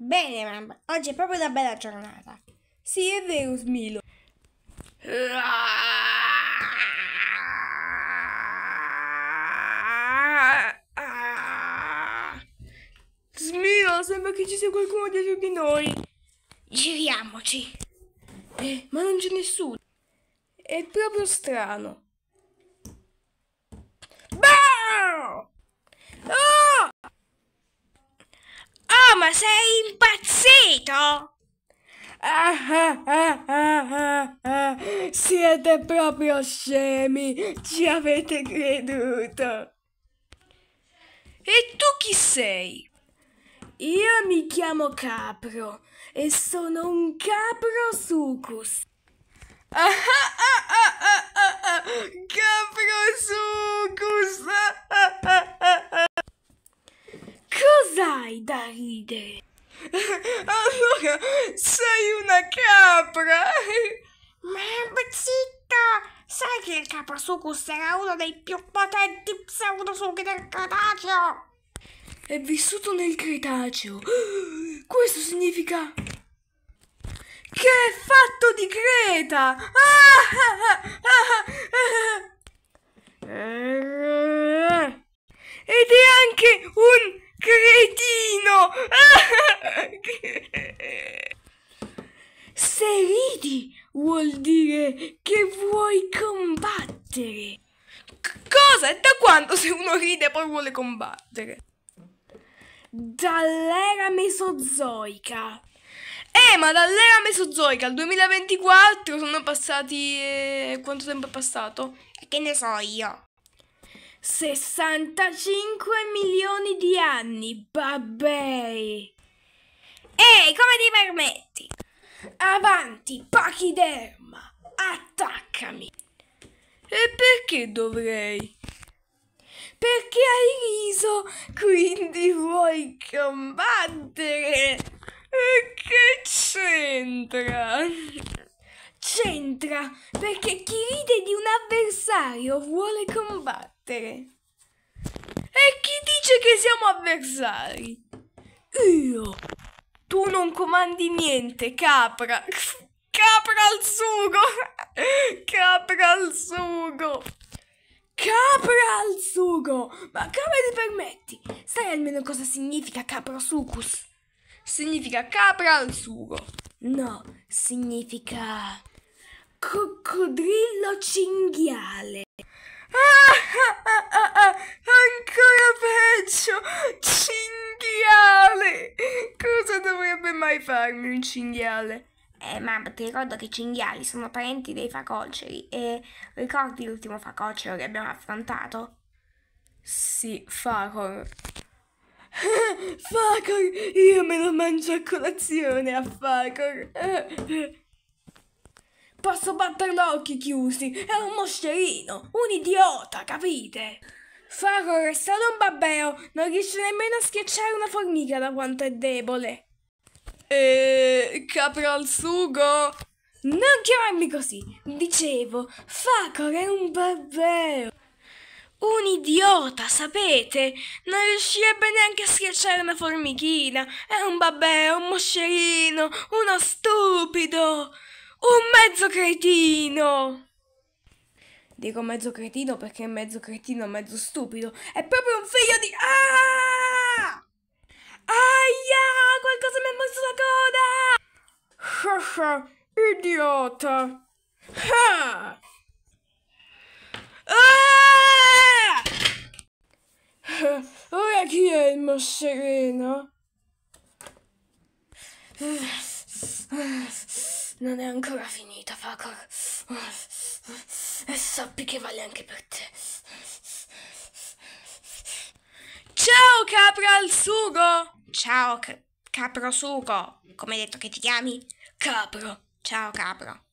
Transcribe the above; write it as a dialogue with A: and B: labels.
A: Bene, mamma, oggi è proprio una bella giornata. Sì, è vero, Smilo. Smilo, sembra che ci sia qualcuno dietro di noi. Giriamoci. Eh, ma non c'è nessuno. È proprio strano. ma sei impazzito? Ah, ah, ah, ah, Siete proprio scemi, ci avete creduto. E tu chi sei? Io mi chiamo Capro e sono un capro sucus. Ah, ah, ah, ah. ridere. Allora sei una capra! Ma zitto! Sai che il caprasucus era uno dei più potenti pseudosucchi del Cretaceo? È vissuto nel Cretaceo. Questo significa che è fatto di creta! Ed è anche un Cretino! Se ridi vuol dire che vuoi combattere. C cosa? da quando se uno ride poi vuole combattere? Dall'era mesozoica. Eh, ma dall'era mesozoica al 2024 sono passati... Eh, quanto tempo è passato? Che ne so io. 65 milioni di anni, babbei! Ehi, come ti permetti? Avanti, pachiderma! Attaccami! E perché dovrei? Perché hai riso, quindi vuoi combattere? E che c'entra? C'entra perché chi ride di un avversario vuole combattere battere. E chi dice che siamo avversari? Io. Tu non comandi niente, capra. Capra al sugo. Capra al sugo. Capra al sugo! Ma come ti permetti? Sai almeno cosa significa capra sucus? Significa capra al sugo. No, significa coccodrillo cinghiale. Ah! Ancora peggio! Cinghiale! Cosa dovrebbe mai farmi un cinghiale? Eh, mamma, ti ricordo che i cinghiali sono parenti dei facoceri e ricordi l'ultimo facocero che abbiamo affrontato? Sì, Facor. Facor! Io me lo mangio a colazione a Facor! Posso batterlo a occhi chiusi. È un moscerino, un idiota, capite? Faror è stato un babbeo, non riesce nemmeno a schiacciare una formica da quanto è debole. Eeeh, capra al sugo? Non chiamarmi così, dicevo, Facor è un babbeo. Un idiota, sapete? Non riuscirebbe neanche a schiacciare una formichina. È un babbeo, un moscerino, uno stupido. Un mezzo cretino! Dico mezzo cretino perché è mezzo cretino, mezzo stupido. È proprio un figlio di... Ah! Aia! Qualcosa mi ha morso la coda! Shasha, idiota! Ha! Ah! Ora chi è il mascherino? Non è ancora finita, Fakor. E sappi che vale anche per te. Ciao, capra al sugo! Ciao, ca- capro sugo. Come hai detto che ti chiami? Capro. Ciao, capro.